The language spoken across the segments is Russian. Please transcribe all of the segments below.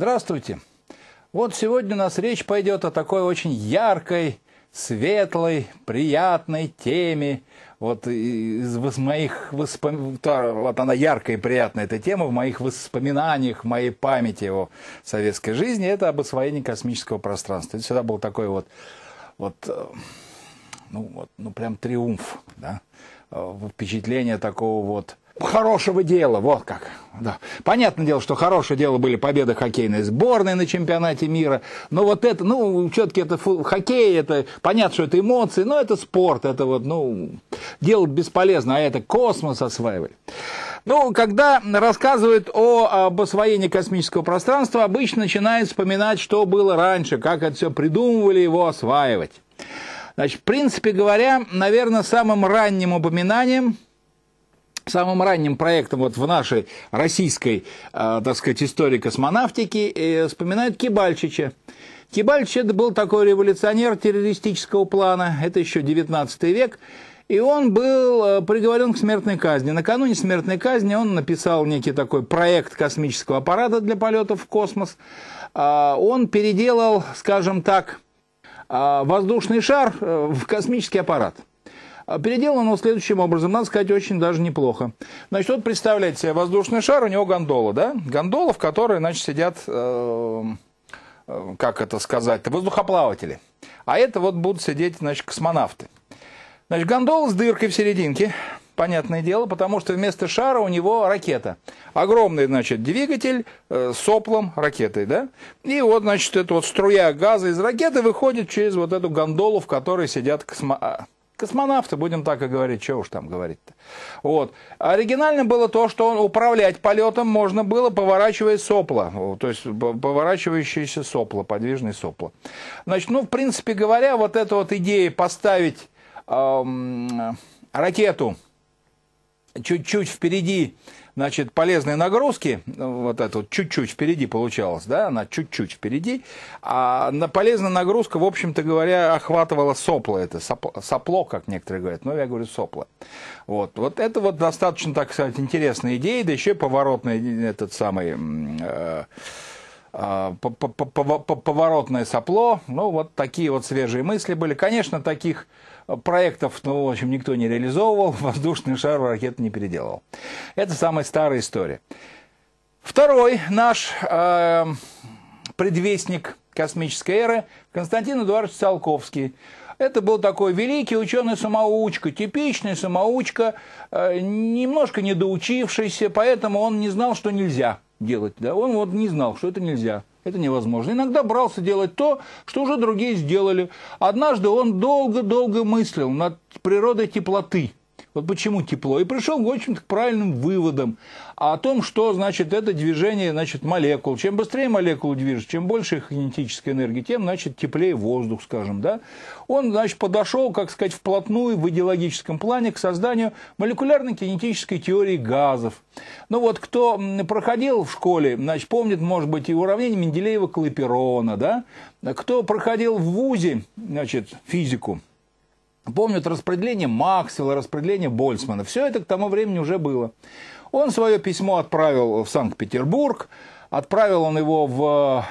Здравствуйте. Вот сегодня у нас речь пойдет о такой очень яркой, светлой, приятной теме. Вот из моих воспоминаний, вот она яркая и приятная эта тема в моих воспоминаниях, в моей памяти о советской жизни, это об освоении космического пространства. Это всегда был такой вот, вот, э, ну, вот, ну прям триумф, да, э, впечатление такого вот хорошего дела, вот как. Да. Понятное дело, что хорошее дело были победы хоккейной сборной на чемпионате мира, но вот это, ну, все-таки это фу, хоккей, это понятно, что это эмоции, но это спорт, это вот, ну, делать бесполезно, а это космос осваивали. Ну, когда рассказывают о, об освоении космического пространства, обычно начинают вспоминать, что было раньше, как это все придумывали его осваивать. Значит, в принципе говоря, наверное, самым ранним упоминанием – Самым ранним проектом вот в нашей российской, а, так сказать, истории космонавтики э, вспоминают Кибальчича. Кибальчич – это был такой революционер террористического плана, это еще 19 век, и он был э, приговорен к смертной казни. Накануне смертной казни он написал некий такой проект космического аппарата для полетов в космос. А, он переделал, скажем так, а, воздушный шар э, в космический аппарат – а, переделано он следующим образом, надо сказать, очень даже неплохо. Значит, вот представляете себе воздушный шар, у него гондола, да? Гондола, в которой, значит, сидят, э, э, как это сказать-то, воздухоплаватели. А это вот будут сидеть, значит, космонавты. Значит, гондола с дыркой в серединке, понятное дело, потому что вместо шара у него ракета. Огромный, значит, двигатель э, соплом ракетой, да? И вот, значит, эта вот струя газа из ракеты выходит через вот эту гондолу, в которой сидят космо... А, Космонавты, будем так и говорить, чего уж там говорить-то. Вот. Оригинально было то, что управлять полетом можно было, поворачивая сопла. То есть, поворачивающиеся сопла, подвижные сопла. Значит, ну, в принципе говоря, вот эта вот идея поставить эм, ракету чуть-чуть впереди значит, полезные нагрузки, вот это вот чуть-чуть впереди получалось, да, она чуть-чуть впереди, а на полезная нагрузка, в общем-то говоря, охватывала сопло это, сопло, как некоторые говорят, но ну, я говорю сопло. Вот, вот это вот достаточно, так сказать, интересная идея, да еще и поворотный этот самый... Э, а, поворотное сопло. Ну, вот такие вот свежие мысли были. Конечно, таких проектов, ну, в общем, никто не реализовывал, воздушный шар в ракету не переделывал. Это самая старая история. Второй наш э, предвестник космической эры Константин Эдуардович Циолковский. Это был такой великий ученый-самоучка, типичный самоучка, э, немножко недоучившийся, поэтому он не знал, что нельзя делать. Да? Он вот не знал, что это нельзя. Это невозможно. Иногда брался делать то, что уже другие сделали. Однажды он долго-долго мыслил над природой теплоты – вот почему тепло. И пришел, в общем-то, к правильным выводам о том, что, значит, это движение, значит, молекул. Чем быстрее молекулы движутся, чем больше их кинетической энергии, тем, значит, теплее воздух, скажем, да. Он, значит, подошел, как сказать, вплотную в идеологическом плане к созданию молекулярно-кинетической теории газов. Ну вот, кто проходил в школе, значит, помнит, может быть, и уравнение Менделеева-Клаперона, да. Кто проходил в ВУЗе, значит, физику, Помнят распределение Максвелла, распределение Больцмана. Все это к тому времени уже было. Он свое письмо отправил в Санкт-Петербург, отправил он его в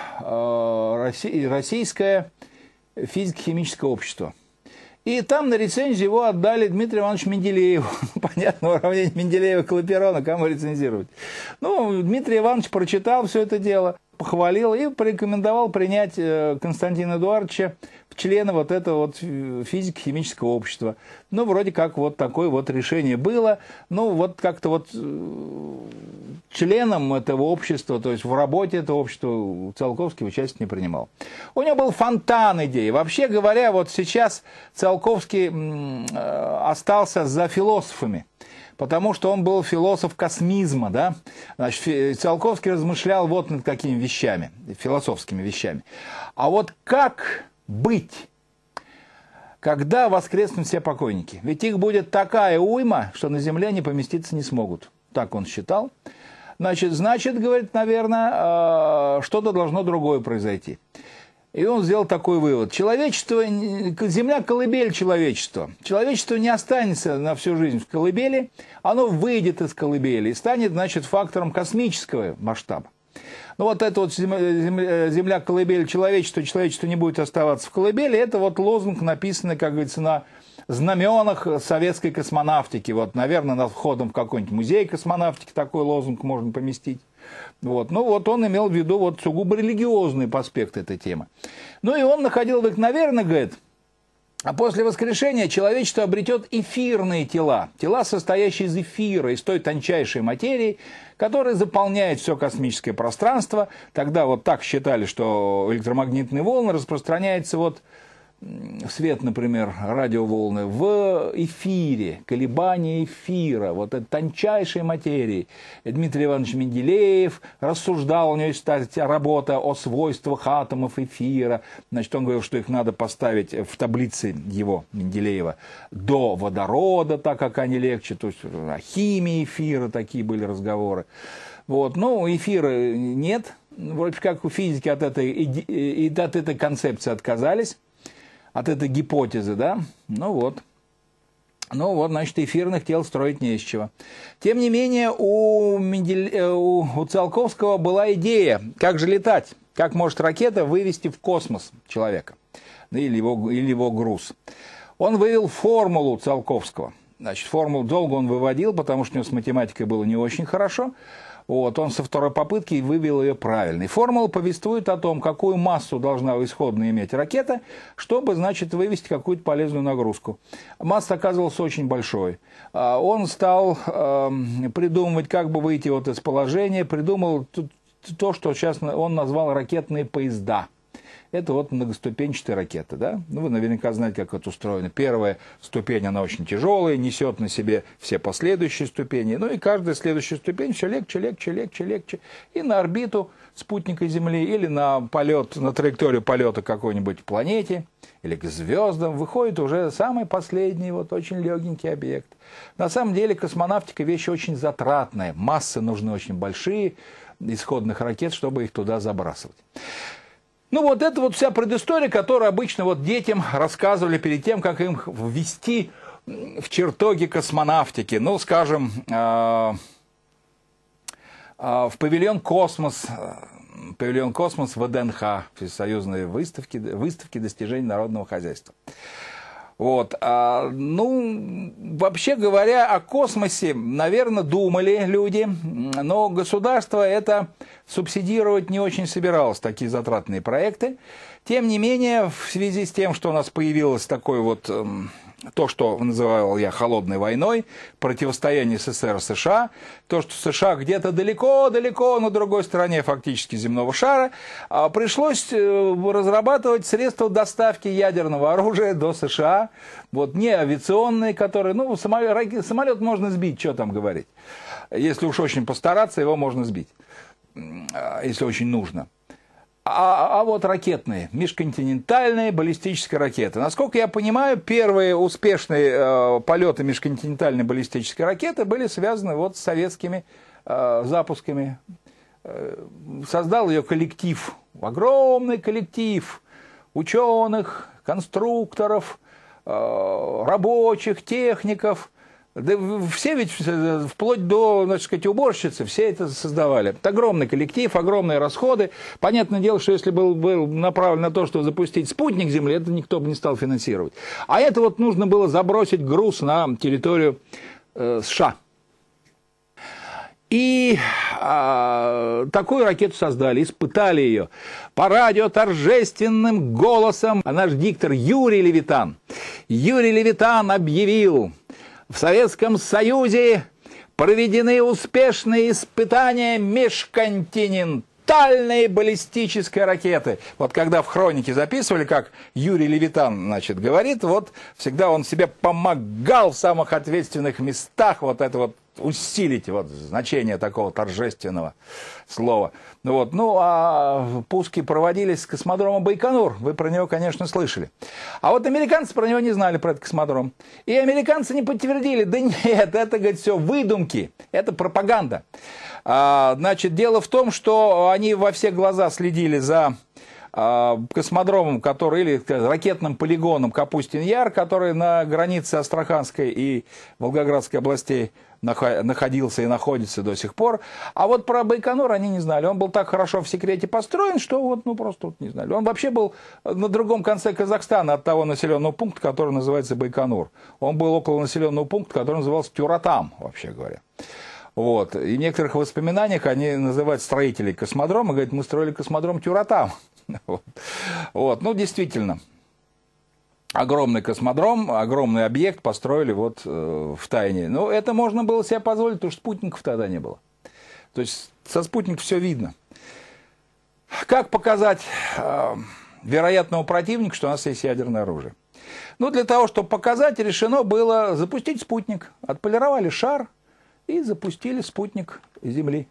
э, Российское физико-химическое общество. И там на рецензию его отдали Дмитрию Ивановичу Менделееву. Ну, понятно, уравнение Менделеева Клаперона, кому рецензировать. Ну, Дмитрий Иванович прочитал все это дело похвалил и порекомендовал принять э, Константина Эдуардовича в члены вот этого вот физико-химического общества. Ну, вроде как вот такое вот решение было. Ну, вот как-то вот э, членом этого общества, то есть в работе этого общества Циолковский участие не принимал. У него был фонтан идей. Вообще говоря, вот сейчас Циолковский э, остался за философами потому что он был философ космизма, да? Значит, Циолковский размышлял вот над какими вещами, философскими вещами. А вот как быть, когда воскреснут все покойники? Ведь их будет такая уйма, что на земле они поместиться не смогут. Так он считал. Значит, значит, говорит, наверное, э, что-то должно другое произойти. И он сделал такой вывод. Человечество, земля – колыбель человечества. Человечество не останется на всю жизнь в колыбели, оно выйдет из колыбели и станет, значит, фактором космического масштаба. Ну вот это вот э, земля, колыбель человечества, человечество не будет оставаться в колыбели, это вот лозунг, написанный, как говорится, на знаменах советской космонавтики. Вот, наверное, над входом в какой-нибудь музей космонавтики такой лозунг можно поместить. Вот. Ну вот он имел в виду вот сугубо религиозный аспект этой темы. Ну и он находил наверное, говорит, а после воскрешения человечество обретет эфирные тела, тела, состоящие из эфира, из той тончайшей материи, которая заполняет все космическое пространство. Тогда вот так считали, что электромагнитные волны распространяются вот свет, например, радиоволны, в эфире, колебания эфира, вот этой тончайшей материи. Дмитрий Иванович Менделеев рассуждал, у него есть кстати, работа о свойствах атомов эфира. Значит, он говорил, что их надо поставить в таблице его, Менделеева, до водорода, так как они легче, то есть о химии эфира такие были разговоры. Вот. Ну, эфира нет, вроде как у физики от этой, от этой концепции отказались от этой гипотезы, да? Ну вот. Ну вот, значит, эфирных тел строить не из чего. Тем не менее, у, Мендель... Э, у Циолковского была идея, как же летать, как может ракета вывести в космос человека или его, или его груз. Он вывел формулу Циолковского. Значит, формулу долго он выводил, потому что у него с математикой было не очень хорошо. Вот, он со второй попытки вывел ее правильной. Формула повествует о том, какую массу должна исходно иметь ракета, чтобы, значит, вывести какую-то полезную нагрузку. Масса оказывалась очень большой. А, он стал э, придумывать, как бы выйти вот из положения, придумал то, что сейчас он назвал ракетные поезда – это вот многоступенчатые ракеты, да? Ну, вы наверняка знаете, как это устроено. Первая ступень, она очень тяжелая, несет на себе все последующие ступени. Ну, и каждая следующая ступень все легче, легче, легче, легче. И на орбиту спутника Земли или на полет, на траекторию полета какой-нибудь планете или к звездам выходит уже самый последний, вот очень легенький объект. На самом деле космонавтика вещь очень затратная, массы нужны очень большие исходных ракет, чтобы их туда забрасывать. Ну вот это вот вся предыстория, которую обычно вот детям рассказывали перед тем, как им ввести в чертоги космонавтики. Ну, скажем, э, э, в павильон «Космос», э, павильон «Космос» в ВДНХ, Всесоюзные выставки, выставки достижений народного хозяйства. Вот. А, ну, вообще говоря, о космосе, наверное, думали люди, но государство это субсидировать не очень собиралось, такие затратные проекты. Тем не менее, в связи с тем, что у нас появилось такое вот эм, то, что называл я холодной войной, противостояние СССР США, то, что США где-то далеко-далеко на другой стороне фактически земного шара, а, пришлось э, разрабатывать средства доставки ядерного оружия до США, вот не авиационные, которые, ну, самолет, самолет можно сбить, что там говорить. Если уж очень постараться, его можно сбить, а, если очень нужно. А, а, а вот ракетные, межконтинентальные баллистические ракеты. Насколько я понимаю, первые успешные э, полеты межконтинентальной баллистической ракеты были связаны вот с советскими э, запусками. Э, создал ее коллектив, огромный коллектив ученых, конструкторов, э, рабочих, техников – да все ведь, э, вплоть до, так сказать, уборщицы, все это создавали. Это огромный коллектив, огромные расходы. Понятное дело, что если был, был направлен на то, чтобы запустить спутник Земли, это никто бы не стал финансировать. А это вот нужно было забросить груз на территорию э, США. И а, такую ракету создали, испытали ее по радио торжественным голосом. наш диктор Юрий Левитан. Юрий Левитан объявил, в Советском Союзе проведены успешные испытания межконтинент тотальные баллистической ракеты. Вот когда в хронике записывали, как Юрий Левитан, значит, говорит, вот всегда он себе помогал в самых ответственных местах, вот это вот усилить вот, значение такого торжественного слова. Ну вот. Ну, а пуски проводились с космодрома Байконур. Вы про него, конечно, слышали. А вот американцы про него не знали, про этот космодром. И американцы не подтвердили. Да нет, это, говорит, все выдумки. Это пропаганда. А, значит, дело в том, что они во все глаза следили за а, космодромом, который, или ракетным полигоном Капустин-Яр, который на границе Астраханской и Волгоградской областей находился и находится до сих пор. А вот про Байконур они не знали. Он был так хорошо в секрете построен, что вот, ну, просто вот не знали. Он вообще был на другом конце Казахстана от того населенного пункта, который называется Байконур. Он был около населенного пункта, который назывался Тюратам, вообще говоря. Вот. И в некоторых воспоминаниях они называют строителей космодрома, говорят, мы строили космодром Тюратам. Вот. вот. Ну, действительно огромный космодром, огромный объект построили вот э, в тайне. Ну, это можно было себе позволить, потому что спутников тогда не было. То есть со спутников все видно. Как показать э, вероятного противника, что у нас есть ядерное оружие? Ну, для того, чтобы показать, решено было запустить спутник. Отполировали шар и запустили спутник Земли.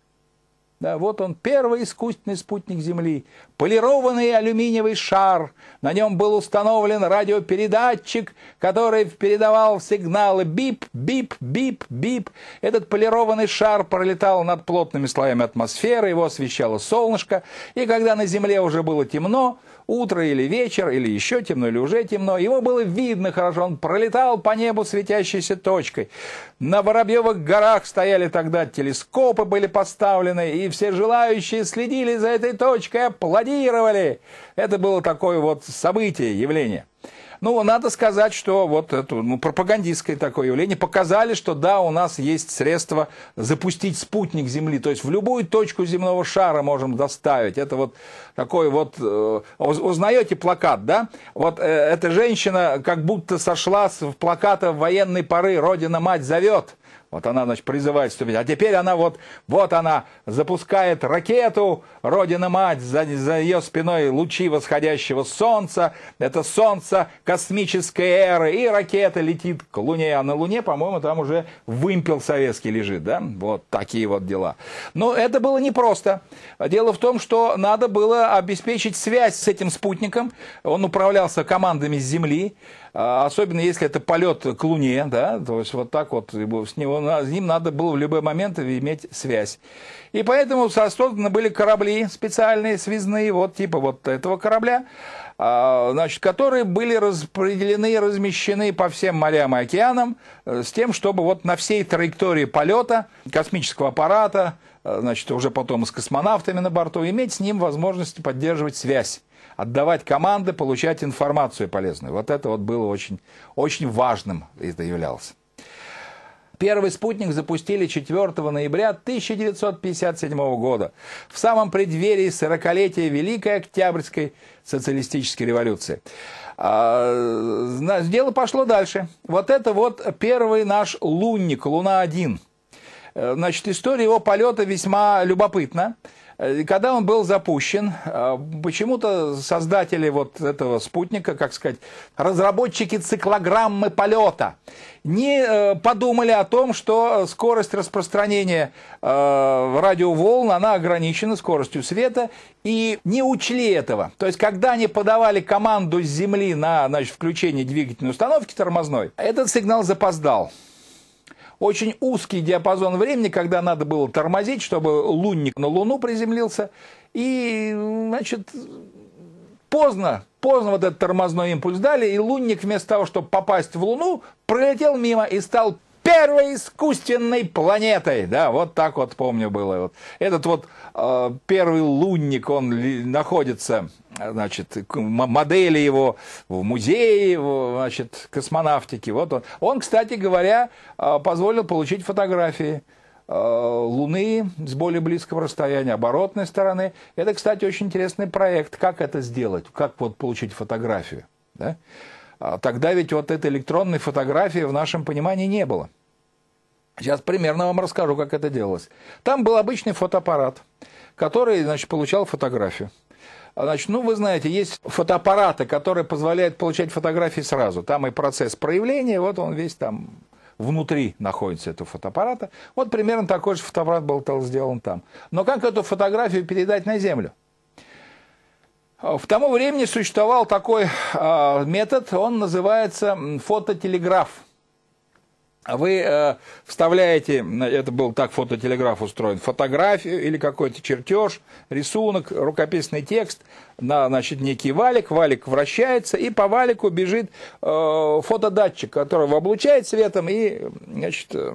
Да, вот он, первый искусственный спутник Земли, полированный алюминиевый шар. На нем был установлен радиопередатчик, который передавал сигналы бип, бип, бип, бип. Этот полированный шар пролетал над плотными слоями атмосферы, его освещало солнышко. И когда на Земле уже было темно, утро или вечер, или еще темно, или уже темно, его было видно хорошо, он пролетал по небу светящейся точкой. На Воробьевых горах стояли тогда телескопы, были поставлены, и все желающие следили за этой точкой, аплодировали. Это было такое вот событие, явление. Ну, надо сказать, что вот это ну, пропагандистское такое явление показали, что да, у нас есть средства запустить спутник Земли, то есть в любую точку земного шара можем доставить. Это вот такой вот, э, узнаете плакат, да? Вот э, эта женщина как будто сошла с плаката военной поры «Родина-мать зовет». Вот она, значит, призывает вступить. А теперь она вот, вот она запускает ракету, Родина-Мать, за, за ее спиной лучи восходящего солнца. Это солнце космической эры, и ракета летит к Луне. А на Луне, по-моему, там уже вымпел советский лежит, да? Вот такие вот дела. Но это было непросто. Дело в том, что надо было обеспечить связь с этим спутником. Он управлялся командами с Земли. А, особенно если это полет к Луне, да, то есть вот так вот с, него, с ним надо было в любой момент иметь связь. И поэтому созданы были корабли специальные, связные, вот типа вот этого корабля, а, значит, которые были распределены, размещены по всем морям и океанам э, с тем, чтобы вот на всей траектории полета космического аппарата, э, значит, уже потом с космонавтами на борту, иметь с ним возможность поддерживать связь отдавать команды, получать информацию полезную. Вот это вот было очень, очень важным, это являлось. Первый спутник запустили 4 ноября 1957 года, в самом преддверии 40-летия Великой Октябрьской социалистической революции. А, дело пошло дальше. Вот это вот первый наш лунник, Луна-1. Э, значит, история его полета весьма любопытна. Э, когда он был запущен, э, почему-то создатели вот этого спутника, как сказать, разработчики циклограммы полета, не э, подумали о том, что скорость распространения радиоволн, она ограничена скоростью света, и не учли этого. То есть, когда они подавали команду с Земли на значит, включение двигательной установки тормозной, этот сигнал запоздал очень узкий диапазон времени, когда надо было тормозить, чтобы лунник на Луну приземлился. И, значит, поздно, поздно вот этот тормозной импульс дали, и лунник вместо того, чтобы попасть в Луну, пролетел мимо и стал первой искусственной планетой. Да, вот так вот помню было. Вот. Этот вот э, первый лунник, он находится значит, модели его в музее значит, космонавтики. Вот он. Он, кстати говоря, а, позволил получить фотографии а, Луны с более близкого расстояния, оборотной стороны. Это, кстати, очень интересный проект. Как это сделать? Как вот получить фотографию? Да? А, тогда ведь вот этой электронной фотографии в нашем понимании не было. Сейчас примерно вам расскажу, как это делалось. Там был обычный фотоаппарат, который, значит, получал фотографию. А, значит, ну, вы знаете, есть фотоаппараты, которые позволяют получать фотографии сразу. Там и процесс проявления, вот он весь там внутри находится этого фотоаппарата. Вот примерно такой же фотоаппарат был сделан там. Но как эту фотографию передать на Землю? В тому времени существовал такой э, метод, он называется фототелеграф. А вы э, вставляете, это был так фототелеграф устроен, фотографию или какой-то чертеж, рисунок, рукописный текст, на, значит, некий валик, валик вращается, и по валику бежит э, фотодатчик, который облучает светом и, значит, э,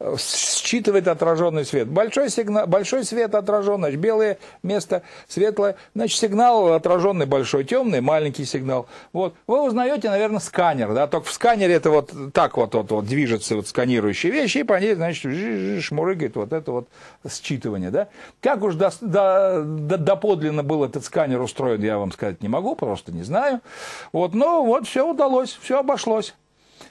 Э, считывает отраженный свет. Большой, сигнал, большой свет отражен, значит, белое место светлое. Значит, сигнал отраженный большой, темный, маленький сигнал. Вот. Вы узнаете, наверное, сканер. Да? Только в сканере это вот так вот, вот, вот движется вот сканирующие вещи, и по ней, значит, шмурыгает вот это вот считывание. Да? Как уж до, до, до, доподлинно был этот сканер устроен, я вам сказать не могу, просто не знаю. Вот, но вот все удалось, все обошлось.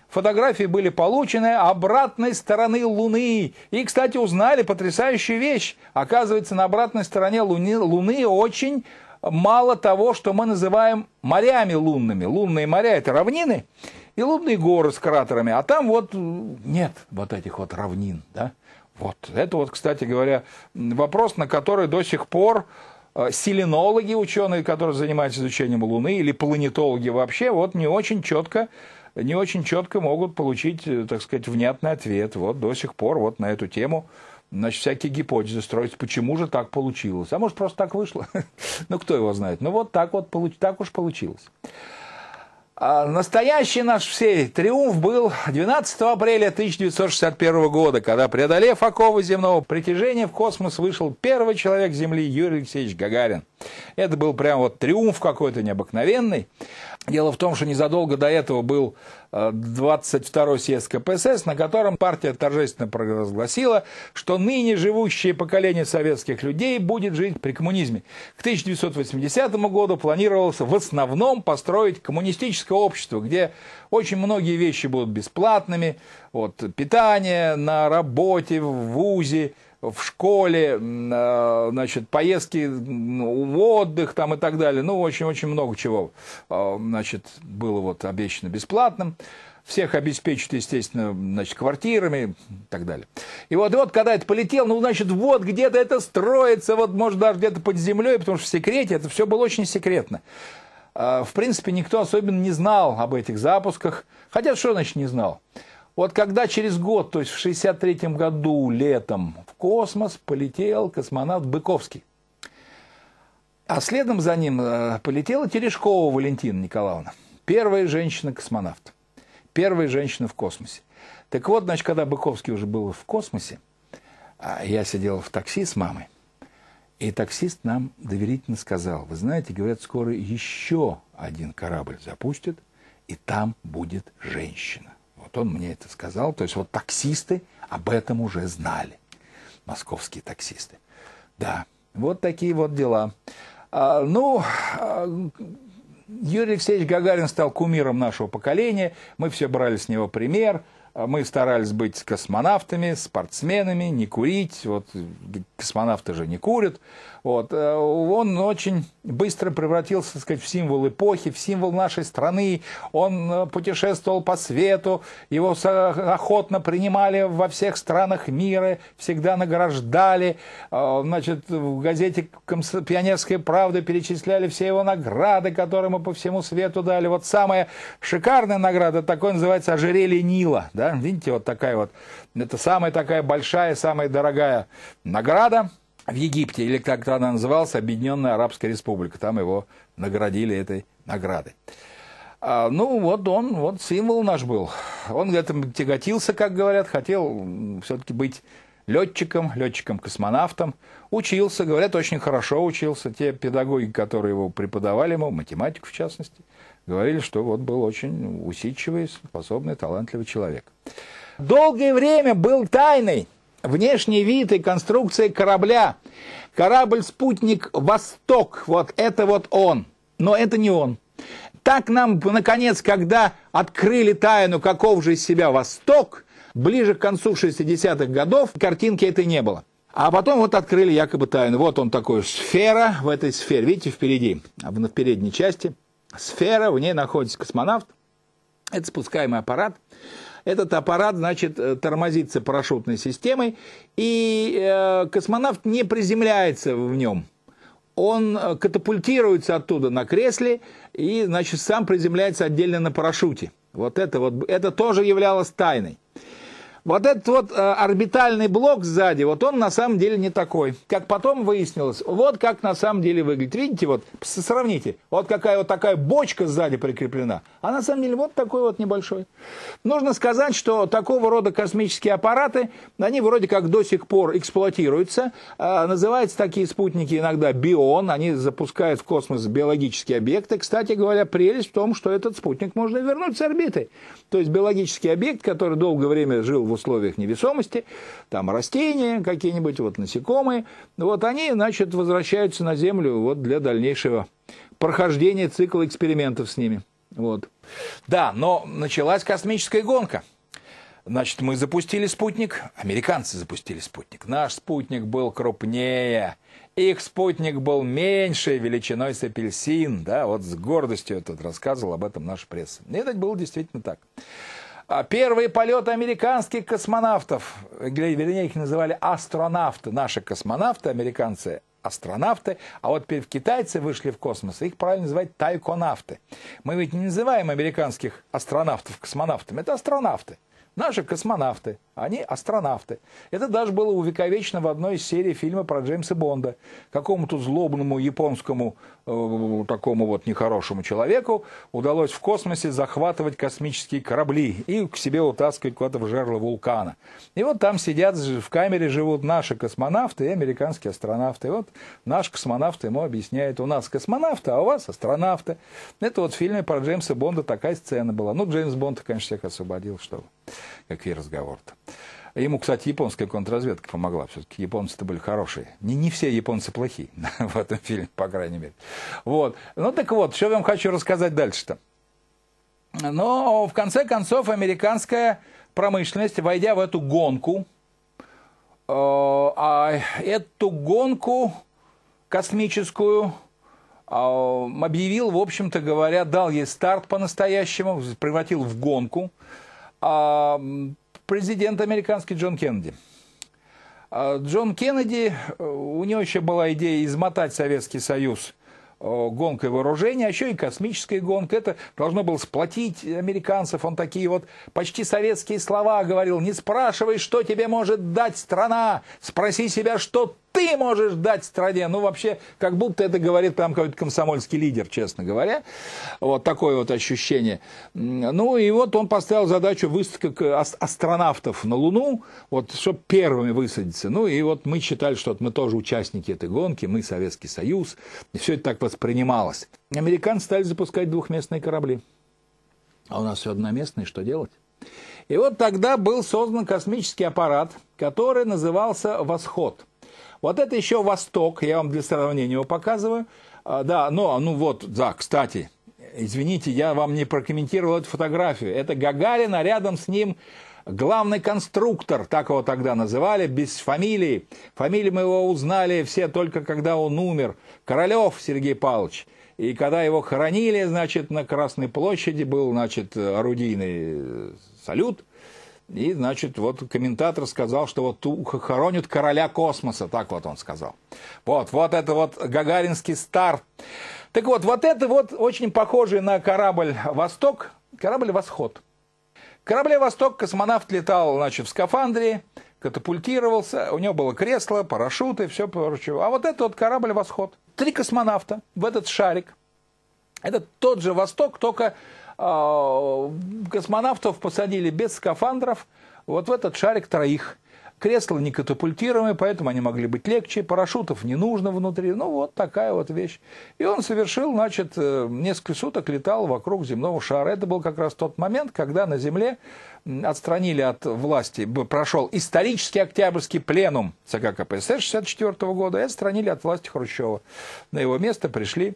Фотографии были получены обратной стороны Луны. И, кстати, узнали потрясающую вещь. Оказывается, на обратной стороне Луны, Луны очень мало того, что мы называем морями лунными. Лунные моря – это равнины и лунные горы с кратерами. А там вот нет вот этих вот равнин. Да? Вот. Это вот, кстати говоря, вопрос, на который до сих пор э, селенологи, ученые, которые занимаются изучением Луны, или планетологи вообще, вот не очень четко не очень четко могут получить, э, так сказать, внятный ответ. Вот до сих пор вот на эту тему значит, всякие гипотезы строятся, почему же так получилось. А может, просто так вышло? ну, кто его знает. Ну, вот так вот так уж получилось. А настоящий наш всей триумф был 12 апреля 1961 года, когда, преодолев оковы земного притяжения, в космос вышел первый человек Земли Юрий Алексеевич Гагарин. Это был прям вот триумф какой-то необыкновенный. Дело в том, что незадолго до этого был 22 съезд КПСС, на котором партия торжественно провозгласила, что ныне живущее поколение советских людей будет жить при коммунизме. К 1980 году планировалось в основном построить коммунистическое общество, где очень многие вещи будут бесплатными, вот, питание на работе, в ВУЗе, в школе, э, значит, поездки, отдых там и так далее. Ну, очень-очень много чего, э, значит, было вот обещано бесплатным. Всех обеспечат, естественно, значит, квартирами и так далее. И вот, и вот, когда это полетел, ну, значит, вот где-то это строится, вот, может, даже где-то под землей, потому что в секрете, это все было очень секретно. Э, в принципе, никто особенно не знал об этих запусках. Хотя, что значит не знал? Вот когда через год, то есть в 63 году летом в космос полетел космонавт Быковский, а следом за ним э, полетела Терешкова Валентина Николаевна, первая женщина-космонавт, первая женщина в космосе. Так вот, значит, когда Быковский уже был в космосе, а, я сидел в такси с мамой, и таксист нам доверительно сказал, вы знаете, говорят, скоро еще один корабль запустят, и там будет женщина он мне это сказал. То есть вот таксисты об этом уже знали, московские таксисты. Да, вот такие вот дела. А, ну, а, Юрий Алексеевич Гагарин стал кумиром нашего поколения, мы все брали с него пример – а мы старались быть космонавтами, спортсменами, не курить. Вот космонавты же не курят. Вот. Э, он очень быстро превратился, так сказать, в символ эпохи, в символ нашей страны. Он э, путешествовал по свету, его э, охотно принимали во всех странах мира, всегда награждали. Значит, в газете «Пионерская правда» перечисляли все его награды, которые мы по всему свету дали. Вот самая шикарная награда, такое называется «Ожерелье Нила». Да? да, видите, вот такая вот, это самая такая большая, самая дорогая награда в Египте, или как она называлась, Объединенная Арабская Республика, там его наградили этой наградой. А, ну, вот он, вот символ наш был. Он этому тяготился, как говорят, хотел все-таки быть летчиком, летчиком-космонавтом. Учился, говорят, очень хорошо учился. Те педагоги, которые его преподавали ему, математику в частности – говорили, что вот был очень усидчивый, способный, талантливый человек. Долгое время был тайной внешний вид и конструкция корабля. Корабль-спутник «Восток», вот это вот он. Но это не он. Так нам, наконец, когда открыли тайну, каков же из себя «Восток», ближе к концу 60-х годов картинки этой не было. А потом вот открыли якобы тайну. Вот он такой, сфера в этой сфере. Видите, впереди, в передней части – сфера, в ней находится космонавт, это спускаемый аппарат. Этот аппарат, значит, э, тормозится парашютной системой, и э, космонавт не приземляется в нем. Он э, катапультируется оттуда на кресле и, значит, сам приземляется отдельно на парашюте. Вот это вот, это тоже являлось тайной. Вот этот вот э, орбитальный блок сзади, вот он на самом деле не такой. Как потом выяснилось, вот как на самом деле выглядит. Видите, вот сравните, вот какая вот такая бочка сзади прикреплена, а на самом деле вот такой вот небольшой. Нужно сказать, что такого рода космические аппараты, они вроде как до сих пор эксплуатируются. Э, называются такие спутники иногда бион, они запускают в космос биологические объекты. Кстати говоря, прелесть в том, что этот спутник можно вернуть с орбиты. То есть биологический объект, который долгое время жил в условиях невесомости, там растения какие-нибудь, вот насекомые, вот они, значит, возвращаются на Землю вот для дальнейшего прохождения цикла экспериментов с ними. Вот. Да, но началась космическая гонка. Значит, мы запустили спутник, американцы запустили спутник. Наш спутник был крупнее, их спутник был меньше величиной с апельсин. Да, вот с гордостью я тут рассказывал об этом наш пресса. И это было действительно так. А первые полеты американских космонавтов, вернее, их называли астронавты, наши космонавты, американцы, астронавты, а вот теперь китайцы вышли в космос, их правильно называть тайконавты. Мы ведь не называем американских астронавтов космонавтами, это астронавты, наши космонавты. Они астронавты. Это даже было увековечено в одной из серий фильма про Джеймса Бонда. Какому-то злобному японскому э, такому вот нехорошему человеку удалось в космосе захватывать космические корабли и к себе утаскивать куда-то в жерло вулкана. И вот там сидят, в камере живут наши космонавты и американские астронавты. И вот наш космонавт ему объясняет, у нас космонавты, а у вас астронавты. Это вот в фильме про Джеймса Бонда такая сцена была. Ну, Джеймс Бонд, конечно, всех освободил, что какие разговоры-то. Ему, кстати, японская контрразведка помогла. Все-таки японцы-то были хорошие. Не, не все японцы плохие в этом фильме, по крайней мере. Вот. Ну так вот, что я вам хочу рассказать дальше-то. Но ну, в конце концов американская промышленность, войдя в эту гонку, э, а эту гонку космическую э, объявил, в общем-то говоря, дал ей старт по-настоящему, превратил в гонку. Э, президент американский Джон Кеннеди. А Джон Кеннеди, э, у него еще была идея измотать Советский Союз э, гонкой вооружения, а еще и космической гонкой. Это должно было сплотить американцев. Он такие вот почти советские слова говорил. «Не спрашивай, что тебе может дать страна. Спроси себя, что ты можешь дать стране. Ну, вообще, как будто это говорит прям какой-то комсомольский лидер, честно говоря. Вот такое вот ощущение. Ну, и вот он поставил задачу высадки астронавтов на Луну, вот, чтобы первыми высадиться. Ну, и вот мы считали, что вот мы тоже участники этой гонки, мы Советский Союз. И все это так воспринималось. Американцы стали запускать двухместные корабли. А у нас все одноместные, что делать? И вот тогда был создан космический аппарат, который назывался «Восход». Вот это еще Восток, я вам для сравнения его показываю. А, да, ну, ну вот, да, кстати, извините, я вам не прокомментировал эту фотографию. Это Гагарин, а рядом с ним главный конструктор, так его тогда называли, без фамилии. Фамилию мы его узнали все только когда он умер. Королев Сергей Павлович. И когда его хоронили, значит, на Красной площади был, значит, орудийный э, салют – и, значит, вот комментатор сказал, что вот хоронят короля космоса. Так вот он сказал. Вот, вот это вот гагаринский стар. Так вот, вот это вот очень похожий на корабль «Восток», корабль «Восход». Корабле «Восток» космонавт летал, значит, в скафандре, катапультировался, у него было кресло, парашюты, все прочее. А вот это вот корабль «Восход». Три космонавта в этот шарик. Это тот же «Восток», только а, космонавтов посадили без скафандров, вот в этот шарик троих. Кресла не катапультируемые, поэтому они могли быть легче, парашютов не нужно внутри. Ну, вот такая вот вещь. И он совершил, значит, э, несколько суток летал вокруг земного шара. Это был как раз тот момент, когда на Земле отстранили от власти, прошел исторический октябрьский пленум ЦК КПСС 1964 года, и отстранили от власти Хрущева. На его место пришли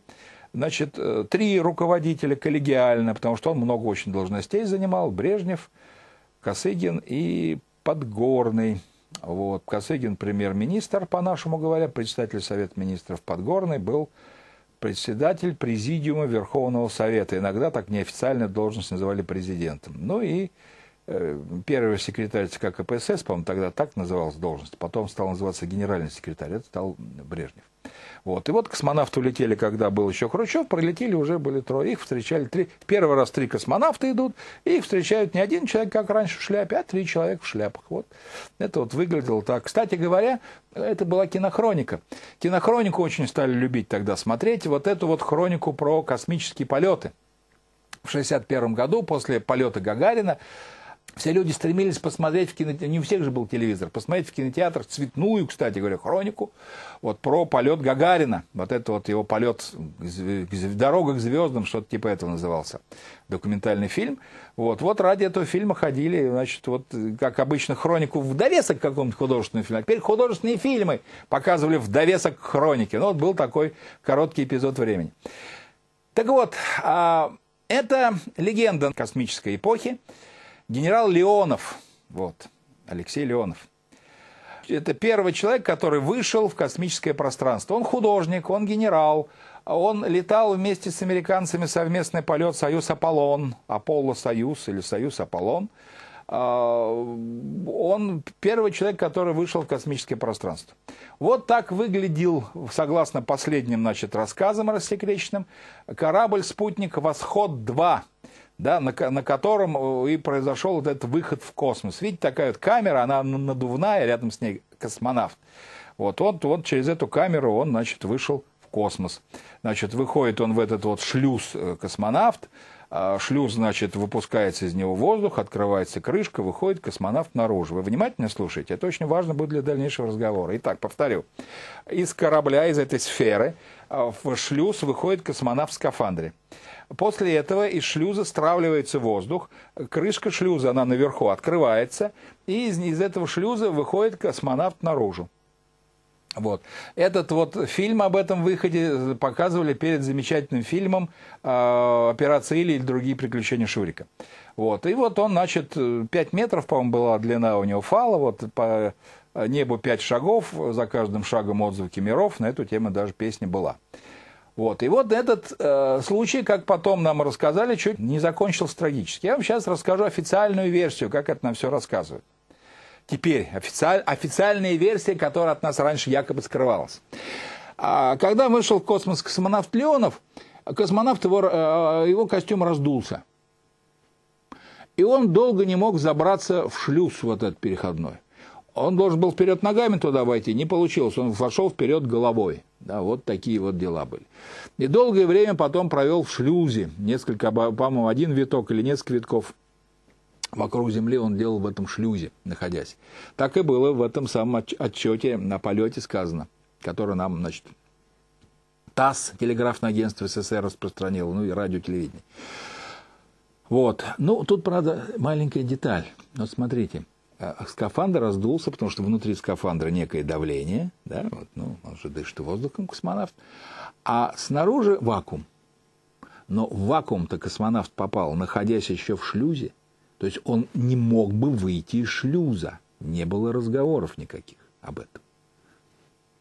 Значит, э, три руководителя коллегиально, потому что он много очень должностей занимал. Брежнев, Косыгин и Подгорный. Вот. Косыгин премьер-министр, по-нашему говоря, председатель Совета министров Подгорный был председатель Президиума Верховного Совета. Иногда так неофициально должность называли президентом. Ну и э, первый секретарь ЦК КПСС, по-моему, тогда так называлась должность, потом стал называться генеральный секретарь, это стал Брежнев. Вот. И вот космонавты улетели, когда был еще Хрущев, пролетели уже были трое, их встречали три. Первый раз три космонавта идут, и их встречают не один человек, как раньше в шляпе, а три человека в шляпах. Вот. Это вот выглядело так. Кстати говоря, это была кинохроника. Кинохронику очень стали любить тогда смотреть. Вот эту вот хронику про космические полеты. В 1961 году после полета Гагарина все люди стремились посмотреть в кинотеатр, не у всех же был телевизор, посмотреть в кинотеатр, цветную, кстати говоря, хронику, вот про полет Гагарина, вот это вот его полет «Дорога к звездам», что-то типа этого назывался, документальный фильм. Вот, вот ради этого фильма ходили, значит, вот как обычно хронику в довесок к какому нибудь художественному фильму, а теперь художественные фильмы показывали в довесок к хронике. Ну вот был такой короткий эпизод времени. Так вот, а, это легенда космической эпохи, Генерал Леонов, вот, Алексей Леонов. Это первый человек, который вышел в космическое пространство. Он художник, он генерал, он летал вместе с американцами совместный полет «Союз-Аполлон», «Аполло-Союз» или «Союз-Аполлон». А, он первый человек, который вышел в космическое пространство. Вот так выглядел, согласно последним значит, рассказам рассекреченным, корабль-спутник «Восход-2», да, на, на котором э, и произошел вот этот выход в космос. Видите, такая вот камера, она надувная, рядом с ней космонавт. Вот, он вот через эту камеру он, значит, вышел в космос. Значит, выходит он в этот вот шлюз э, космонавт, а, шлюз, значит, выпускается из него воздух, открывается крышка, выходит космонавт наружу. Вы внимательно слушаете, это очень важно будет для дальнейшего разговора. Итак, повторю, из корабля, из этой сферы а, в шлюз выходит космонавт в скафандре. После этого из шлюза стравливается воздух, крышка шлюза, она наверху открывается, и из, из этого шлюза выходит космонавт наружу. Вот. Этот вот фильм об этом выходе показывали перед замечательным фильмом а, «Операция Или или другие приключения Шурика». Вот. И вот он, значит, 5 метров, по-моему, была длина у него фала, вот по небу 5 шагов, за каждым шагом отзывки миров, на эту тему даже песня была. Вот. И вот этот э, случай, как потом нам рассказали, чуть не закончился трагически. Я вам сейчас расскажу официальную версию, как это нам все рассказывают. Теперь официаль, официальная версия, которая от нас раньше якобы скрывалась. А, когда вышел в космос космонавт Леонов, космонавт его, э, его костюм раздулся. И он долго не мог забраться в шлюз вот этот переходной. Он должен был вперед ногами туда войти, не получилось. Он вошел вперед головой. Да, вот такие вот дела были. И долгое время потом провел в шлюзе. Несколько, по-моему, один виток или несколько витков вокруг Земли он делал в этом шлюзе, находясь. Так и было в этом самом отчете на полете сказано, который нам, значит, ТАСС, телеграфное агентство СССР распространило, ну и радиотелевидение. Вот. Ну, тут, правда, маленькая деталь. Вот смотрите, э, а скафандр раздулся, потому что внутри скафандра некое давление, да, вот, ну, он же дышит воздухом, космонавт, а снаружи вакуум. Но в вакуум-то космонавт попал, находясь еще в шлюзе, то есть он не мог бы выйти из шлюза. Не было разговоров никаких об этом.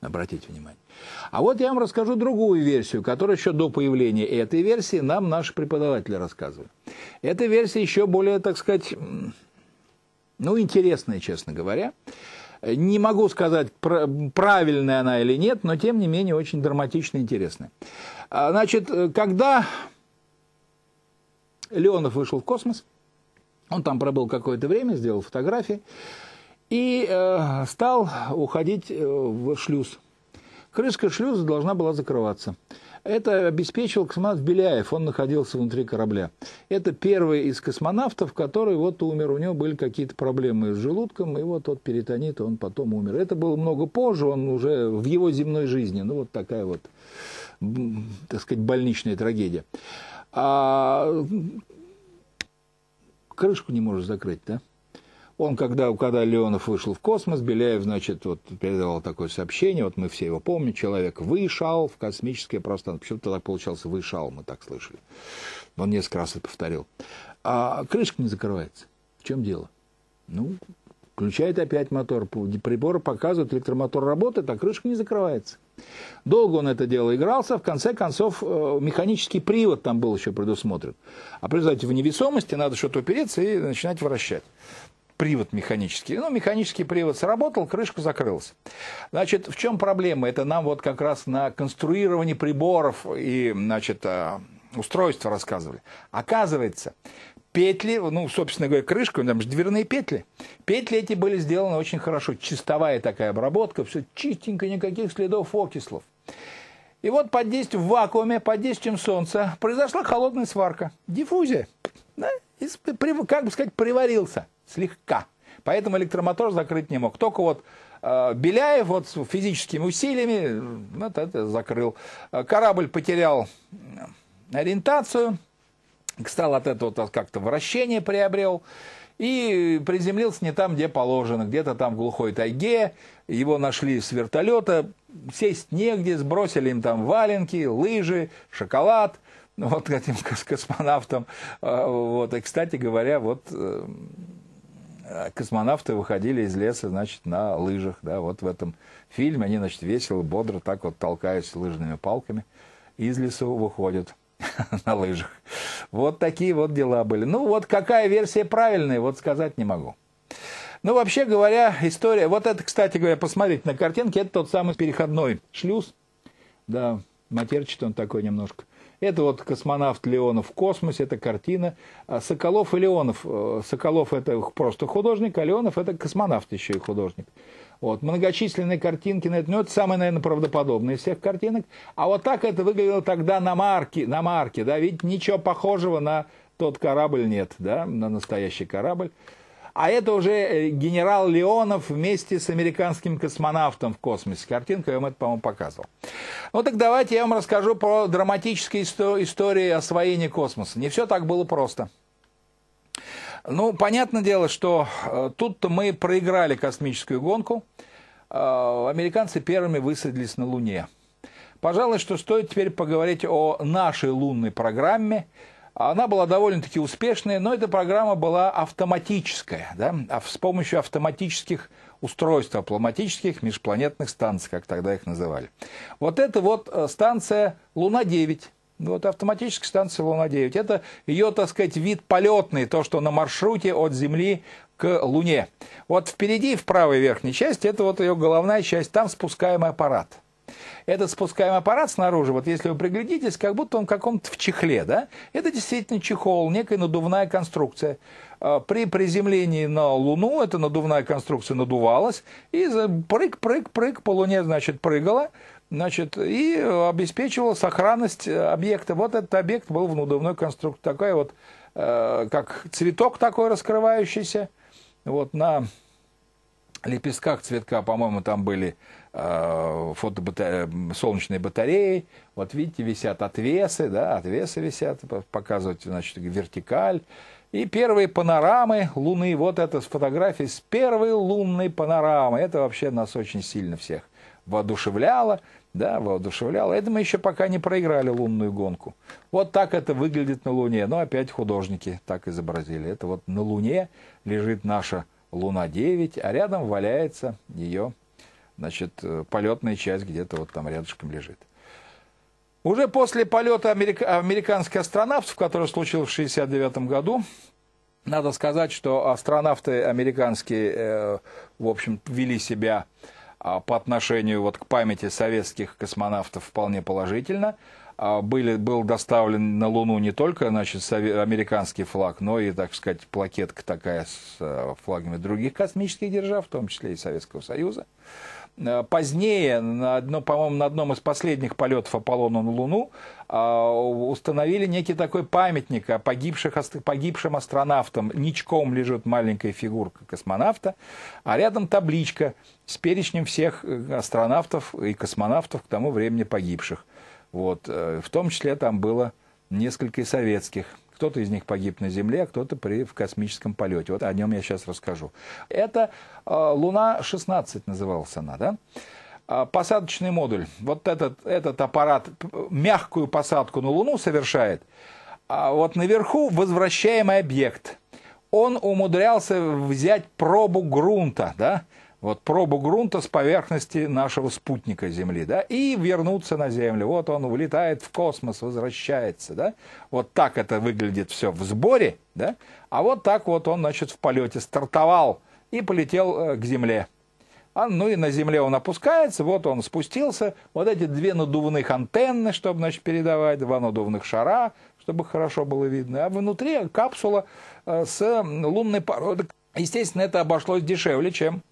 Обратите внимание. А вот я вам расскажу другую версию, которая еще до появления этой версии нам наши преподаватели рассказывали. Эта версия еще более, так сказать, ну, интересная, честно говоря. Не могу сказать, правильная она или нет, но тем не менее очень драматично интересная. А, значит, э, когда Леонов вышел в космос, он там пробыл какое-то время, сделал фотографии и э, стал уходить э, в шлюз. Крышка шлюза должна была закрываться. Это обеспечил космонавт Беляев, он находился внутри корабля. Это первый из космонавтов, который вот умер. У него были какие-то проблемы с желудком, и вот от перитонита он потом умер. Это было много позже, он уже в его земной жизни. Ну, вот такая вот, так сказать, больничная трагедия. А крышку не можешь закрыть, да? Он, когда, когда Леонов вышел в космос, Беляев, значит, вот передавал такое сообщение, вот мы все его помним, человек вышел в космическое пространство. Почему-то так получался вышел, мы так слышали. Он несколько раз это повторил. А крышка не закрывается. В чем дело? Ну, Включает опять мотор. Прибор показывает, электромотор работает, а крышка не закрывается. Долго он это дело игрался, в конце концов э, механический привод там был еще предусмотрен. А при результате в невесомости надо что-то упереться и начинать вращать привод механический. Ну, механический привод сработал, крышка закрылась. Значит, в чем проблема? Это нам вот как раз на конструировании приборов и, значит, э, устройства рассказывали. Оказывается, петли, ну, собственно говоря, крышку, ну, там же дверные петли. Петли эти были сделаны очень хорошо, чистовая такая обработка, все чистенько, никаких следов окислов. И вот под действием в вакууме, под действием солнца произошла холодная сварка, диффузия. Да? И, как бы сказать, приварился слегка. Поэтому электромотор закрыть не мог. Только вот э, Беляев вот с физическими усилиями э, вот это закрыл. Корабль потерял э, ориентацию, стал от этого как-то вращение приобрел и приземлился не там, где положено, где-то там в глухой тайге. Его нашли с вертолета, сесть негде, сбросили им там валенки, лыжи, шоколад ну, – вот этим космонавтам. А, вот. И, кстати говоря, вот э, космонавты выходили из леса, значит, на лыжах, да, вот в этом фильме они, значит, весело, бодро так вот толкаясь лыжными палками из лесу выходят. на лыжах. Вот такие вот дела были. Ну вот какая версия правильная, вот сказать не могу. Ну, вообще говоря, история... Вот это, кстати говоря, посмотрите на картинке, это тот самый переходной шлюз. Да, матерчатый он такой немножко. Это вот космонавт Леонов в космосе, это картина. А Соколов и Леонов. Э, Соколов – это просто художник, а Леонов – это космонавт еще и художник. Вот. Многочисленные картинки на это, ну, это самое, наверное, правдоподобное из всех картинок. А вот так это выглядело тогда на марке, на марке, да, ведь ничего похожего на тот корабль нет, да, на настоящий корабль. А это уже э, генерал Леонов вместе с американским космонавтом в космосе. Картинка я вам это, по-моему, показывал. Ну так давайте я вам расскажу про драматические истории освоения космоса. Не все так было просто. Ну, понятное дело, что э, тут-то мы проиграли космическую гонку. Э, американцы первыми высадились на Луне. Пожалуй, что стоит теперь поговорить о нашей лунной программе. Она была довольно-таки успешной, но эта программа была автоматическая, да, а с помощью автоматических устройств, автоматических межпланетных станций, как тогда их называли. Вот эта вот э, станция Луна-9, вот автоматическая станция «Луна-9». Это ее, так сказать, вид полетный, то, что на маршруте от Земли к Луне. Вот впереди, в правой верхней части, это вот ее головная часть, там спускаемый аппарат. Этот спускаемый аппарат снаружи, вот если вы приглядитесь, как будто он в каком-то в чехле, да? Это действительно чехол, некая надувная конструкция. А, при приземлении на Луну эта надувная конструкция надувалась, и прыг-прыг-прыг по Луне, значит, прыгала, значит, и обеспечивал сохранность э, объекта. Вот этот объект был внутренний конструкт, такой вот, э, как цветок такой раскрывающийся, вот на лепестках цветка, по-моему, там были э, фотобатаре... солнечные батареи. Вот видите, висят отвесы, да, отвесы висят, показывать, значит, вертикаль. И первые панорамы Луны, вот это с фотографии с первой лунной панорамы. Это вообще нас очень сильно всех воодушевляло да, воодушевляло. А это мы еще пока не проиграли лунную гонку. Вот так это выглядит на Луне. Но опять художники так изобразили. Это вот на Луне лежит наша Луна-9, а рядом валяется ее, значит, э, полетная часть где-то вот там рядышком лежит. Уже после полета америка- американских астронавтов, который случился в 1969 году, надо сказать, что астронавты американские, э, в общем, вели себя а по отношению вот к памяти советских космонавтов вполне положительно. А были, был доставлен на Луну не только значит, американский флаг, но и, так сказать, плакетка такая с э, флагами других космических держав, в том числе и Советского Союза. Э, позднее, на одно, по-моему, на одном из последних полетов Аполлона на Луну, э, установили некий такой памятник о погибших, погибшим астронавтам. Ничком лежит маленькая фигурка космонавта, а рядом табличка с перечнем всех э, астронавтов и космонавтов к тому времени погибших. Вот. В том числе там было несколько и советских кто-то из них погиб на Земле, а кто-то при, в космическом полете. Вот о нем я сейчас расскажу. Это э, Луна-16 называлась она, да? А, посадочный модуль. Вот этот, этот аппарат мягкую посадку на Луну совершает, а вот наверху возвращаемый объект. Он умудрялся взять пробу грунта, да? вот пробу грунта с поверхности нашего спутника Земли, да, и вернуться на Землю. Вот он улетает в космос, возвращается, да. Вот так это выглядит все в сборе, да. А вот так вот он, значит, в полете стартовал и полетел э, к Земле. А, ну и на земле он опускается, вот он спустился, вот эти две надувных антенны, чтобы, значит, передавать, два надувных шара, чтобы хорошо было видно, а внутри капсула э, с лунной породой. Естественно, это обошлось дешевле, чем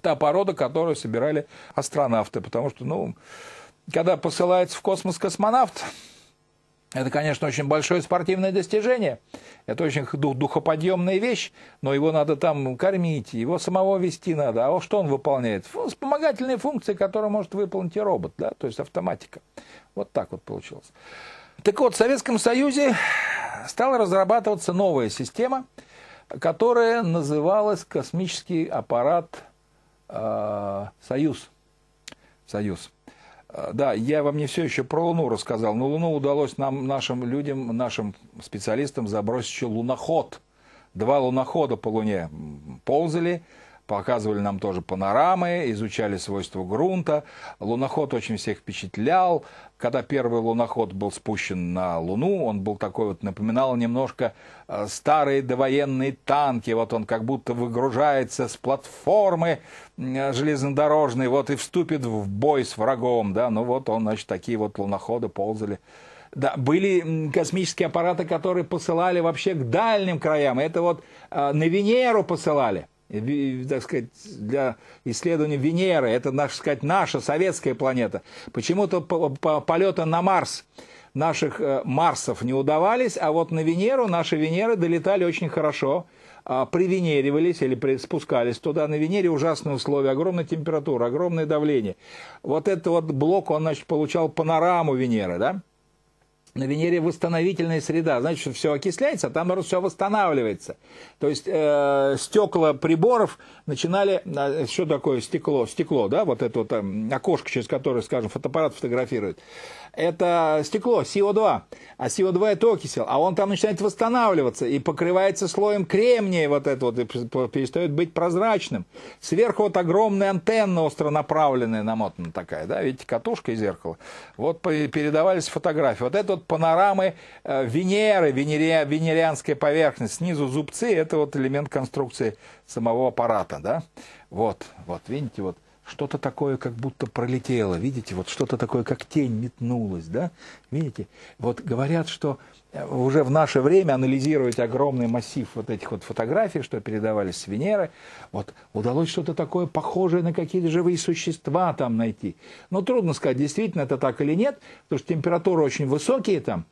та порода, которую собирали астронавты. Потому что, ну, когда посылается в космос космонавт, это, конечно, очень большое спортивное достижение. Это очень духоподъемная вещь, но его надо там кормить, его самого вести надо. А что он выполняет? Вспомогательные функции, которые может выполнить и робот, да, то есть автоматика. Вот так вот получилось. Так вот, в Советском Союзе стала разрабатываться новая система, которая называлась космический аппарат а, союз. Союз. А, да, я вам не все еще про Луну рассказал, но Луну удалось нам, нашим людям, нашим специалистам забросить еще луноход. Два лунохода по Луне ползали, показывали нам тоже панорамы, изучали свойства грунта. Луноход очень всех впечатлял, когда первый луноход был спущен на Луну, он был такой вот, напоминал немножко э, старые довоенные танки, вот он как будто выгружается с платформы э, железнодорожной, вот и вступит в бой с врагом, да, ну вот он, значит, такие вот луноходы ползали. Да, были космические аппараты, которые посылали вообще к дальним краям, это вот э, на Венеру посылали так сказать, для исследования Венеры. Это, так сказать, наша советская планета. Почему-то полеты на Марс наших э, Марсов не удавались, а вот на Венеру наши Венеры долетали очень хорошо а, привенеривались или спускались туда. На Венере ужасные условия, огромная температура, огромное давление. Вот этот вот блок, он, значит, получал панораму Венеры, да? на Венере восстановительная среда, значит, все окисляется, а там наоборот все восстанавливается. То есть э, стекла приборов начинали, э, что такое стекло, стекло, да, вот это вот э, окошко, через которое, скажем, фотоаппарат фотографирует, это стекло, СО2. А СО2 это окисел. А он там начинает восстанавливаться и покрывается слоем кремния вот это вот, и перестает быть прозрачным. Сверху вот огромная антенна остронаправленная намотана такая, да, видите, катушка и зеркало. Вот передавались фотографии. Вот это вот панорамы э, Венеры, венери, венерианская поверхность. Снизу зубцы, это вот элемент конструкции самого аппарата, да. Вот, вот, видите, вот что-то такое, как будто пролетело, видите, вот что-то такое, как тень метнулась, да, видите. Вот говорят, что э, уже в наше время анализировать огромный массив вот этих вот фотографий, что передавались с Венеры, вот удалось что-то такое похожее на какие-то живые существа там найти. Но трудно сказать, действительно это так или нет, потому что температуры очень высокие там,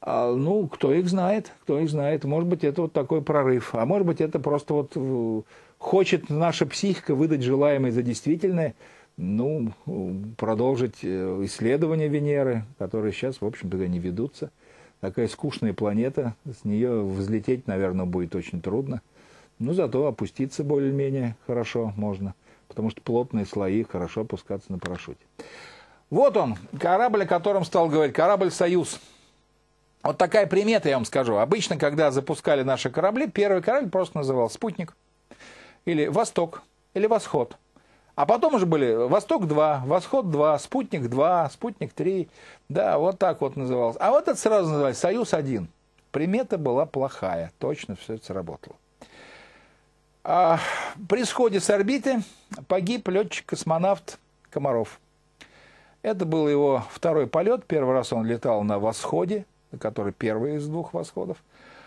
а, ну, кто их знает, кто их знает. Может быть, это вот такой прорыв, а может быть, это просто вот э, Хочет наша психика выдать желаемое за действительное, ну, продолжить э, исследования Венеры, которые сейчас, в общем-то, не ведутся. Такая скучная планета, с нее взлететь, наверное, будет очень трудно. Но ну, зато опуститься более-менее хорошо можно, потому что плотные слои хорошо опускаться на парашюте. Вот он, корабль, о котором стал говорить, корабль «Союз». Вот такая примета, я вам скажу. Обычно, когда запускали наши корабли, первый корабль просто называл «Спутник» или Восток, или Восход. А потом уже были Восток-2, Восход-2, Спутник-2, Спутник-3. Да, вот так вот называлось. А вот это сразу называлось Союз-1. Примета была плохая. Точно все это сработало. А при сходе с орбиты погиб летчик-космонавт Комаров. Это был его второй полет. Первый раз он летал на восходе, который первый из двух восходов.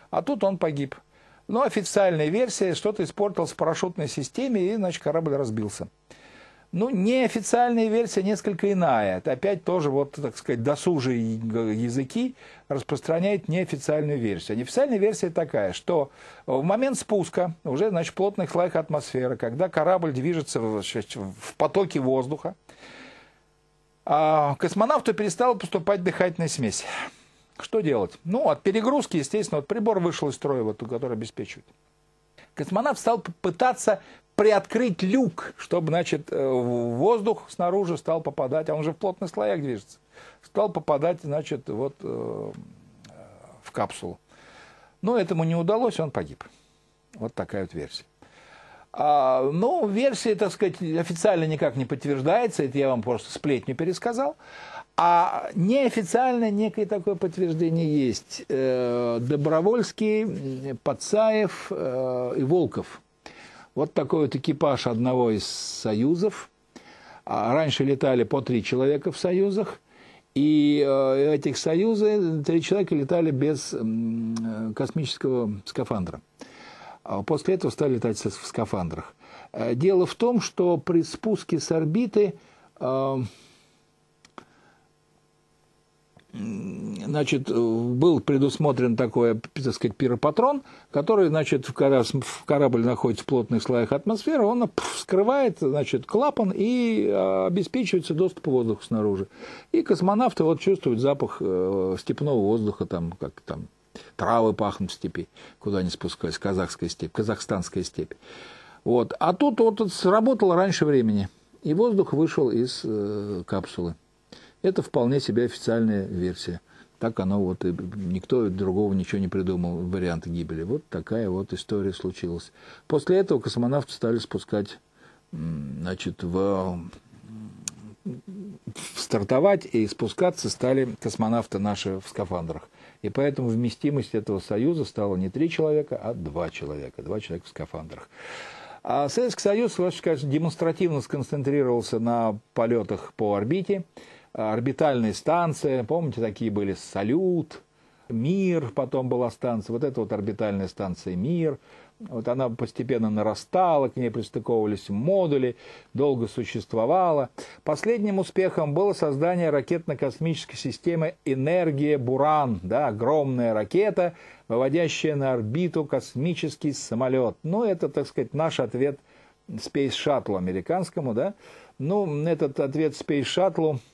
А тут он погиб. Но ну, официальная версия, что-то испортилось в парашютной системе, и, значит, корабль разбился. Ну, неофициальная версия несколько иная. Это опять тоже, вот, так сказать, досужие языки распространяют неофициальную версию. Неофициальная версия такая, что в момент спуска, уже, значит, плотных слоях атмосферы, когда корабль движется в, в потоке воздуха, а космонавту перестала поступать дыхательная смесь. Что делать? Ну, от перегрузки, естественно, вот прибор вышел из строя, вот, который обеспечивает. Космонавт стал пытаться приоткрыть люк, чтобы, значит, э, воздух снаружи стал попадать, а он же в плотных слоях движется, стал попадать, значит, вот э, в капсулу. Но этому не удалось, он погиб. Вот такая вот версия. А, ну, версия, так сказать, официально никак не подтверждается, это я вам просто сплетню пересказал. А неофициально некое такое подтверждение есть. Э, Добровольский, Пацаев э, и Волков. Вот такой вот экипаж одного из союзов. А раньше летали по три человека в союзах. И э, этих союзы три человека летали без космического скафандра. А после этого стали летать в скафандрах. Дело в том, что при спуске с орбиты значит, э, был предусмотрен такой, так сказать, пиропатрон, который, значит, когда корабль находится в плотных слоях атмосферы, он вскрывает, значит, клапан и а, обеспечивается доступ воздуха снаружи. И космонавты вот чувствуют запах э, степного воздуха, там, как там, травы пахнут в степи, куда они спускались, казахская степь, казахстанская степь. Вот. А тут вот сработало раньше времени, и воздух вышел из э, капсулы. Это вполне себе официальная версия. Так оно вот, и э, никто другого ничего не придумал, варианты гибели. Вот такая вот история случилась. После этого космонавты стали спускать, значит, в стартовать и спускаться стали космонавты наши в скафандрах. И поэтому вместимость этого союза стала не три человека, а два человека. Два человека в скафандрах. А Советский Союз, конечно, демонстративно сконцентрировался на полетах по орбите – орбитальные станции, помните, такие были «Салют», «Мир», потом была станция, вот эта вот орбитальная станция «Мир», вот она постепенно нарастала, к ней пристыковывались модули, долго существовала. Последним успехом было создание ракетно-космической системы «Энергия Буран», да, огромная ракета, выводящая на орбиту космический самолет. Ну, это, так сказать, наш ответ Space Shuttle американскому, да. Ну, этот ответ Space Shuttle –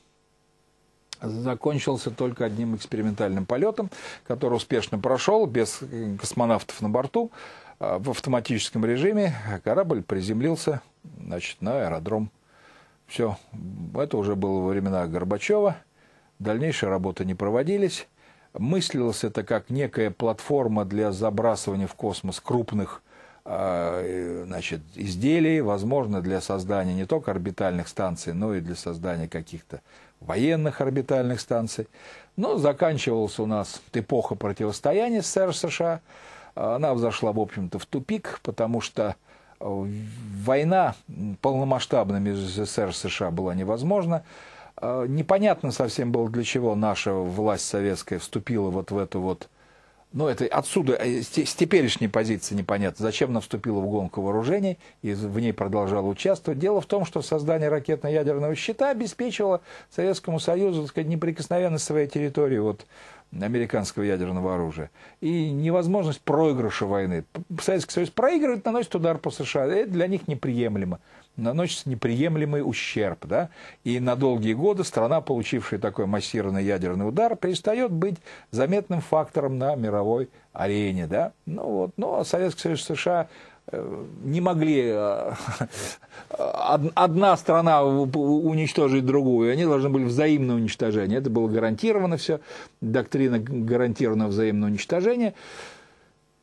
закончился только одним экспериментальным полетом, который успешно прошел без э, космонавтов на борту. А, в автоматическом режиме корабль приземлился значит, на аэродром. Все, это уже было во времена Горбачева. Дальнейшие работы не проводились. Мыслилось это как некая платформа для забрасывания в космос крупных а, э, значит, изделий, возможно, для создания не только орбитальных станций, но и для создания каких-то военных орбитальных станций. Но заканчивалась у нас эпоха противостояния СССР США. Она взошла, в общем-то, в тупик, потому что э, война полномасштабная между СССР и США была невозможна. Э, непонятно совсем было, для чего наша власть советская вступила вот в эту вот ну, это отсюда, э, с теперешней позиции непонятно, зачем она вступила в гонку вооружений и в ней продолжала участвовать. Дело в том, что создание ракетно-ядерного щита обеспечивало Советскому Союзу, так сказать, неприкосновенность своей территории от американского ядерного оружия. И невозможность проигрыша войны. Советский Союз проигрывает, наносит удар по США. Это для них неприемлемо наносится неприемлемый ущерб. Да? И на долгие годы страна, получившая такой массированный ядерный удар, перестает быть заметным фактором на мировой арене. Да? Ну, вот, но Советский Союз США э, не могли э, одна страна уничтожить другую, они должны были взаимное уничтожение. Это было гарантировано все, доктрина гарантированного взаимного уничтожения.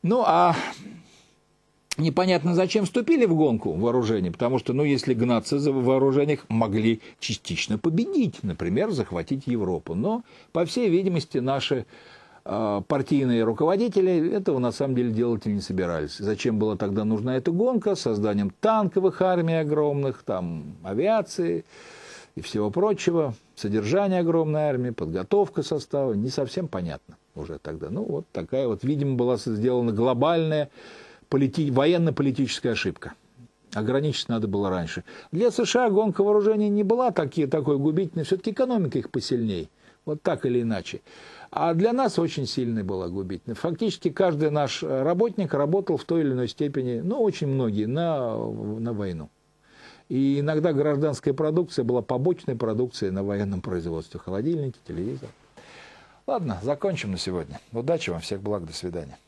Ну а непонятно зачем вступили в гонку вооружений, потому что, ну, если гнаться за вооружениях, могли частично победить, например, захватить Европу. Но, по всей видимости, наши а, партийные руководители этого на самом деле делать и не собирались. Зачем была тогда нужна эта гонка с созданием танковых армий огромных, там, авиации и всего прочего, содержание огромной армии, подготовка состава, не совсем понятно уже тогда. Ну, вот такая вот, видимо, была сделана глобальная полити... военно-политическая ошибка. Ограничить надо было раньше. Для США гонка вооружений не была такие, такой губительной, все-таки экономика их посильней. Вот так или иначе. А для нас очень сильной была губительной. Фактически каждый наш работник работал в той или иной степени, ну, очень многие, на, на войну. И иногда гражданская продукция была побочной продукцией на военном производстве. Холодильники, телевизор. Ладно, закончим на сегодня. Удачи вам, всех благ, до свидания.